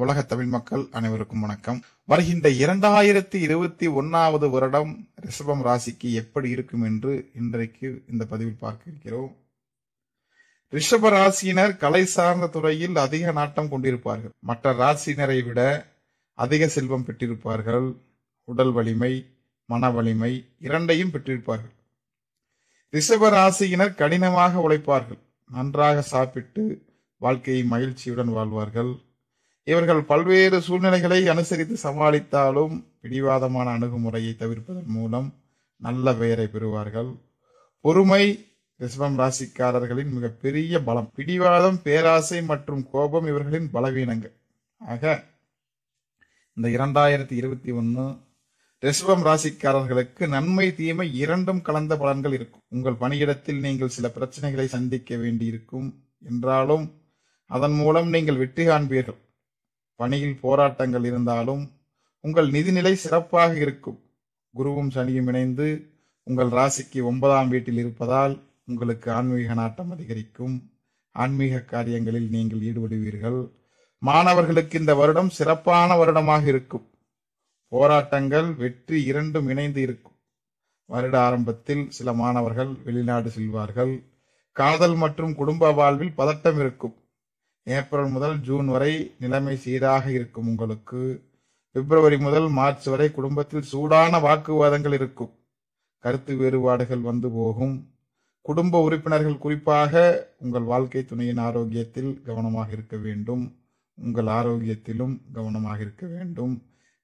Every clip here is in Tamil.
உலக தமிழ் மக்கள் அனைவருக்கும் வணக்கம் வருகின்ற இரண்டாயிரத்தி இருபத்தி ஒன்னாவது வருடம் ரிஷபம் ராசிக்கு எப்படி இருக்கும் என்று இன்றைக்கு இந்த பதிவில் பார்க்க இருக்கிறோம் ரிஷப ராசியினர் கலை சார்ந்த துறையில் அதிக நாட்டம் கொண்டிருப்பார்கள் மற்ற ராசியினரை விட அதிக செல்வம் பெற்றிருப்பார்கள் உடல் வலிமை மன வலிமை இரண்டையும் பெற்றிருப்பார்கள் ரிஷபராசியினர் ராசியினர் கடினமாக உழைப்பார்கள் நன்றாக சாப்பிட்டு வாழ்க்கையை மகிழ்ச்சியுடன் வாழ்வார்கள் இவர்கள் பல்வேறு சூழ்நிலைகளை அனுசரித்து சமாளித்தாலும் பிடிவாதமான அணுகுமுறையை தவிர்ப்பதன் மூலம் நல்ல பெயரை பெறுவார்கள் பொறுமை ரிஷபம் ராசிக்காரர்களின் மிகப்பெரிய பலம் பிடிவாதம் பேராசை மற்றும் கோபம் இவர்களின் பலவீனங்கள் ஆக இந்த இரண்டாயிரத்தி இருபத்தி ஒன்று ரிஷபம் ராசிக்காரர்களுக்கு நன்மை தீமை இரண்டும் கலந்த பலன்கள் இருக்கும் உங்கள் பணியிடத்தில் நீங்கள் சில பிரச்சனைகளை சந்திக்க வேண்டியிருக்கும் என்றாலும் அதன் மூலம் நீங்கள் வெற்றி காண்பீர்கள் பணியில் போராட்டங்கள் இருந்தாலும் உங்கள் நிதிநிலை சிறப்பாக இருக்கும் குருவும் சனியும் இணைந்து உங்கள் ராசிக்கு ஒன்பதாம் வீட்டில் இருப்பதால் உங்களுக்கு ஆன்மீக நாட்டம் அதிகரிக்கும் ஆன்மீக காரியங்களில் நீங்கள் ஈடுபடுவீர்கள் மாணவர்களுக்கு இந்த வருடம் சிறப்பான வருடமாக இருக்கும் போராட்டங்கள் வெற்றி இரண்டும் இணைந்து இருக்கும் வருட ஆரம்பத்தில் சில மாணவர்கள் வெளிநாடு செல்வார்கள் காதல் மற்றும் குடும்ப வாழ்வில் பதட்டம் இருக்கும் ஏப்ரல் முதல் ஜூன் வரை நிலைமை சீராக இருக்கும் உங்களுக்கு பிப்ரவரி முதல் மார்ச் வரை குடும்பத்தில் சூடான வாக்குவாதங்கள் இருக்கும் கருத்து வேறுபாடுகள் வந்து போகும் குடும்ப உறுப்பினர்கள் குறிப்பாக உங்கள் வாழ்க்கை துணையின் ஆரோக்கியத்தில் கவனமாக இருக்க வேண்டும் உங்கள் ஆரோக்கியத்திலும் கவனமாக இருக்க வேண்டும்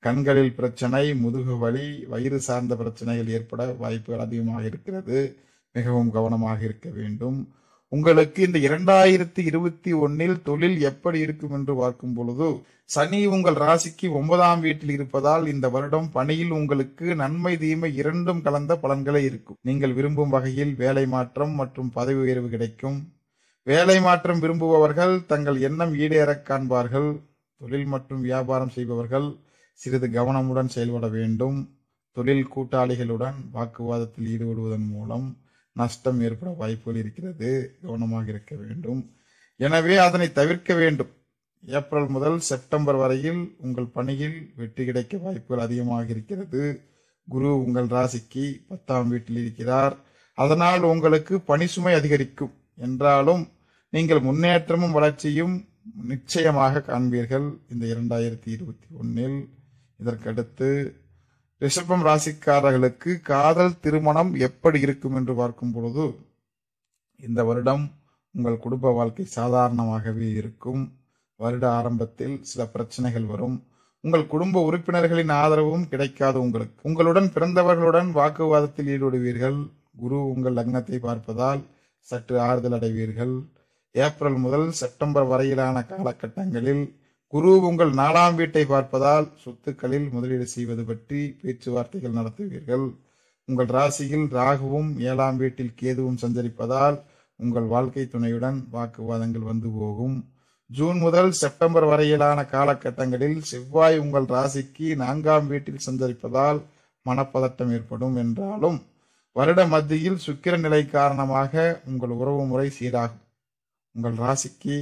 கண்களில் பிரச்சனை முதுகு வலி வயிறு சார்ந்த பிரச்சனைகள் ஏற்பட வாய்ப்புகள் அதிகமாக இருக்கிறது மிகவும் கவனமாக இருக்க வேண்டும் உங்களுக்கு இந்த இரண்டாயிரத்தி இருபத்தி ஒன்னில் தொழில் எப்படி இருக்கும் என்று பார்க்கும் பொழுது சனி உங்கள் ராசிக்கு ஒன்பதாம் வீட்டில் இருப்பதால் இந்த வருடம் பணியில் உங்களுக்கு நன்மை தீமை இரண்டும் கலந்த பலன்களே இருக்கும் நீங்கள் விரும்பும் வகையில் வேலை மாற்றம் மற்றும் பதவி உயர்வு கிடைக்கும் வேலை மாற்றம் விரும்புபவர்கள் தங்கள் எண்ணம் ஈடேற காண்பார்கள் தொழில் மற்றும் வியாபாரம் செய்பவர்கள் சிறிது கவனமுடன் செயல்பட வேண்டும் தொழில் கூட்டாளிகளுடன் வாக்குவாதத்தில் ஈடுபடுவதன் மூலம் நஷ்டம் ஏற்பட வாய்ப்புகள் இருக்கிறது கவனமாக இருக்க வேண்டும் எனவே அதனை தவிர்க்க வேண்டும் ஏப்ரல் முதல் செப்டம்பர் வரையில் உங்கள் பணியில் வெற்றி கிடைக்க வாய்ப்புகள் அதிகமாக இருக்கிறது குரு உங்கள் ராசிக்கு பத்தாம் வீட்டில் இருக்கிறார் அதனால் உங்களுக்கு பணி சுமை அதிகரிக்கும் என்றாலும் நீங்கள் முன்னேற்றமும் வளர்ச்சியும் நிச்சயமாக காண்பீர்கள் இந்த இரண்டாயிரத்தி இருபத்தி ஒன்னில் இதற்கடுத்து ரிஷபம் ராசிக்காரர்களுக்கு காதல் திருமணம் எப்படி இருக்கும் என்று பார்க்கும் பொழுது இந்த வருடம் உங்கள் குடும்ப வாழ்க்கை சாதாரணமாகவே இருக்கும் வருட ஆரம்பத்தில் சில பிரச்சனைகள் வரும் உங்கள் குடும்ப உறுப்பினர்களின் ஆதரவும் கிடைக்காது உங்களுக்கு உங்களுடன் பிறந்தவர்களுடன் வாக்குவாதத்தில் ஈடுபடுவீர்கள் குரு உங்கள் லக்னத்தை பார்ப்பதால் சற்று ஆறுதல் அடைவீர்கள் ஏப்ரல் முதல் செப்டம்பர் வரையிலான காலகட்டங்களில் குரு உங்கள் நாலாம் வீட்டை பார்ப்பதால் சொத்துக்களில் முதலீடு செய்வது பற்றி பேச்சுவார்த்தைகள் நடத்துவீர்கள் உங்கள் ராசியில் ராகுவும் ஏழாம் வீட்டில் கேதுவும் சஞ்சரிப்பதால் உங்கள் வாழ்க்கை துணையுடன் வாக்குவாதங்கள் வந்து போகும் ஜூன் முதல் செப்டம்பர் வரையிலான காலகட்டங்களில் செவ்வாய் உங்கள் ராசிக்கு நான்காம் வீட்டில் சஞ்சரிப்பதால் மனப்பதட்டம் ஏற்படும் என்றாலும் வருட மத்தியில் சுக்கிர நிலை காரணமாக உங்கள் உறவு முறை சீராகும் உங்கள் ராசிக்கு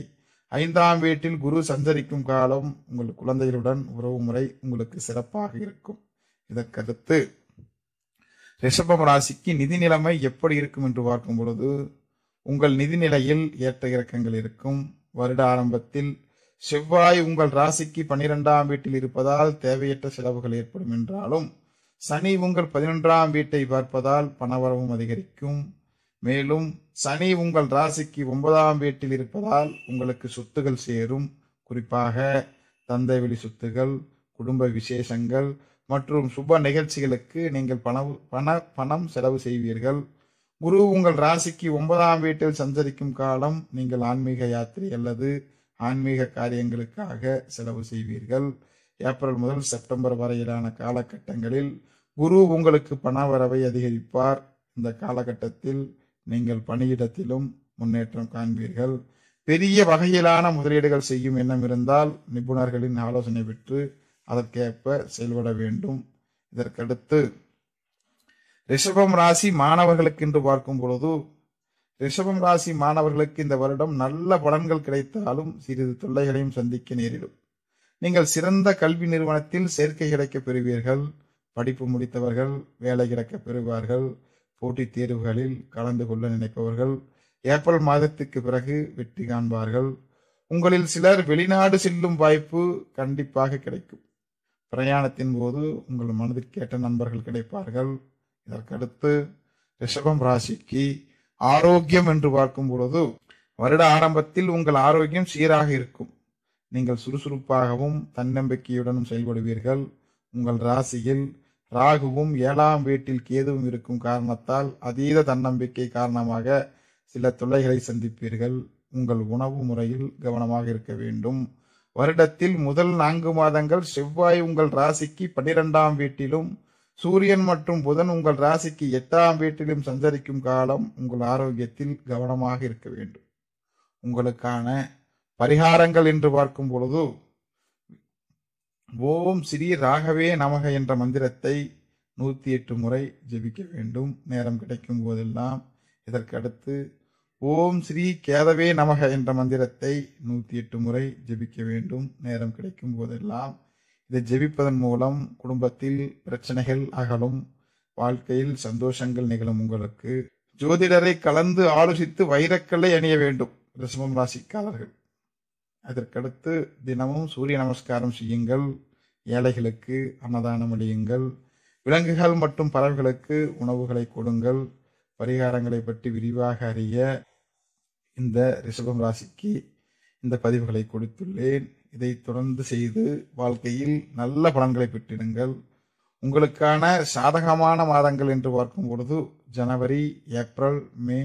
ஐந்தாம் வீட்டில் குரு சஞ்சரிக்கும் காலம் உங்கள் குழந்தைகளுடன் உறவு முறை உங்களுக்கு சிறப்பாக இருக்கும் இதற்கடுத்து ரிஷபம் ராசிக்கு நிதி நிலைமை எப்படி இருக்கும் என்று பார்க்கும் பொழுது உங்கள் நிதி நிலையில் ஏற்ற இறக்கங்கள் இருக்கும் வருட ஆரம்பத்தில் செவ்வாய் உங்கள் ராசிக்கு பனிரெண்டாம் வீட்டில் இருப்பதால் தேவையற்ற செலவுகள் ஏற்படும் என்றாலும் சனி உங்கள் பதினொன்றாம் வீட்டை பார்ப்பதால் பணவரவும் அதிகரிக்கும் மேலும் சனி உங்கள் ராசிக்கு ஒன்பதாம் வீட்டில் இருப்பதால் உங்களுக்கு சொத்துகள் சேரும் குறிப்பாக தந்தை வெளி சொத்துகள் குடும்ப விசேஷங்கள் மற்றும் சுப நிகழ்ச்சிகளுக்கு நீங்கள் பண பண பணம் செலவு செய்வீர்கள் குரு உங்கள் ராசிக்கு ஒன்பதாம் வீட்டில் சஞ்சரிக்கும் காலம் நீங்கள் ஆன்மீக யாத்திரை அல்லது ஆன்மீக காரியங்களுக்காக செலவு செய்வீர்கள் ஏப்ரல் முதல் செப்டம்பர் வரையிலான காலகட்டங்களில் குரு உங்களுக்கு பண வரவை அதிகரிப்பார் இந்த காலகட்டத்தில் நீங்கள் பணியிடத்திலும் முன்னேற்றம் காண்பீர்கள் பெரிய வகையிலான முதலீடுகள் செய்யும் எண்ணம் இருந்தால் நிபுணர்களின் ஆலோசனை பெற்று அதற்கேற்ப செயல்பட வேண்டும் இதற்கடுத்து ரிஷபம் ராசி மாணவர்களுக்கு என்று பார்க்கும் பொழுது ரிஷபம் ராசி மாணவர்களுக்கு இந்த வருடம் நல்ல பலன்கள் கிடைத்தாலும் சிறிது தொல்லைகளையும் சந்திக்க நேரிடும் நீங்கள் சிறந்த கல்வி நிறுவனத்தில் சேர்க்கை கிடைக்கப் பெறுவீர்கள் படிப்பு முடித்தவர்கள் வேலை கிடைக்கப் பெறுவார்கள் போட்டித் தேர்வுகளில் கலந்து கொள்ள நினைப்பவர்கள் ஏப்ரல் மாதத்துக்கு பிறகு வெற்றி காண்பார்கள் உங்களில் சிலர் வெளிநாடு செல்லும் வாய்ப்பு கண்டிப்பாக கிடைக்கும் பிரயாணத்தின் போது உங்கள் மனதிற்கேற்ற நண்பர்கள் கிடைப்பார்கள் இதற்கடுத்து ரிஷபம் ராசிக்கு ஆரோக்கியம் என்று பார்க்கும் பொழுது வருட ஆரம்பத்தில் உங்கள் ஆரோக்கியம் சீராக இருக்கும் நீங்கள் சுறுசுறுப்பாகவும் தன்னம்பிக்கையுடனும் செயல்படுவீர்கள் உங்கள் ராசியில் ராகுவும் ஏழாம் வீட்டில் கேதுவும் இருக்கும் காரணத்தால் அதீத தன்னம்பிக்கை காரணமாக சில தொல்லைகளை சந்திப்பீர்கள் உங்கள் உணவு முறையில் கவனமாக இருக்க வேண்டும் வருடத்தில் முதல் நான்கு மாதங்கள் செவ்வாய் உங்கள் ராசிக்கு பனிரெண்டாம் வீட்டிலும் சூரியன் மற்றும் புதன் உங்கள் ராசிக்கு எட்டாம் வீட்டிலும் சஞ்சரிக்கும் காலம் உங்கள் ஆரோக்கியத்தில் கவனமாக இருக்க வேண்டும் உங்களுக்கான பரிகாரங்கள் என்று பார்க்கும் பொழுது ஓம் ஸ்ரீ ராகவே நமக என்ற மந்திரத்தை நூற்றி எட்டு முறை ஜெபிக்க வேண்டும் நேரம் கிடைக்கும் போதெல்லாம் இதற்கடுத்து ஓம் ஸ்ரீ கேதவே நமக என்ற மந்திரத்தை நூற்றி எட்டு முறை ஜெபிக்க வேண்டும் நேரம் கிடைக்கும் போதெல்லாம் இதை ஜெபிப்பதன் மூலம் குடும்பத்தில் பிரச்சனைகள் அகலும் வாழ்க்கையில் சந்தோஷங்கள் நிகழும் உங்களுக்கு ஜோதிடரை கலந்து ஆலோசித்து வைரக்கல்லை அணிய வேண்டும் ரிசமம் ராசிக்காரர்கள் அதற்கடுத்து தினமும் சூரிய நமஸ்காரம் செய்யுங்கள் ஏழைகளுக்கு அன்னதானம் அளியுங்கள் விலங்குகள் மற்றும் பறவைகளுக்கு உணவுகளை கொடுங்கள் பரிகாரங்களை பற்றி விரிவாக அறிய இந்த ரிஷபம் ராசிக்கு இந்த பதிவுகளை கொடுத்துள்ளேன் இதை தொடர்ந்து செய்து வாழ்க்கையில் நல்ல பலன்களை பெற்றிடுங்கள் உங்களுக்கான சாதகமான மாதங்கள் என்று பார்க்கும் பொழுது ஜனவரி April May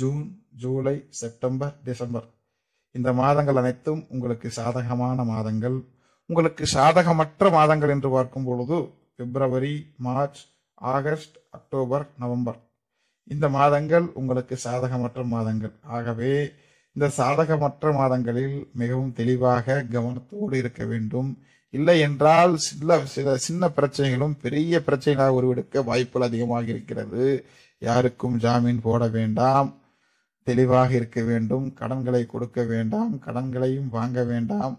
June July September December இந்த மாதங்கள் அனைத்தும் உங்களுக்கு சாதகமான மாதங்கள் உங்களுக்கு சாதகமற்ற மாதங்கள் என்று பார்க்கும் பொழுது பிப்ரவரி மார்ச் ஆகஸ்ட் அக்டோபர் நவம்பர் இந்த மாதங்கள் உங்களுக்கு சாதகமற்ற மாதங்கள் ஆகவே இந்த சாதகமற்ற மாதங்களில் மிகவும் தெளிவாக கவனத்தோடு இருக்க வேண்டும் இல்லை என்றால் சில சில சின்ன பிரச்சனைகளும் பெரிய பிரச்சனைகளாக உருவெடுக்க வாய்ப்புகள் அதிகமாக இருக்கிறது யாருக்கும் ஜாமீன் போட வேண்டாம் தெளிவாக இருக்க வேண்டும் கடன்களை கொடுக்க வேண்டாம் கடன்களையும் வாங்க வேண்டாம்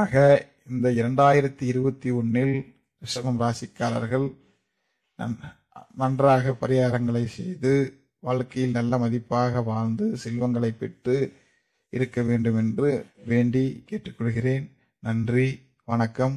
ஆக இந்த இரண்டாயிரத்தி இருபத்தி ஒன்றில் ரிஷபம் ராசிக்காரர்கள் நன்றாக பரிகாரங்களை செய்து வாழ்க்கையில் நல்ல மதிப்பாக வாழ்ந்து செல்வங்களை பெற்று இருக்க வேண்டும் என்று வேண்டி கேட்டுக்கொள்கிறேன் நன்றி வணக்கம்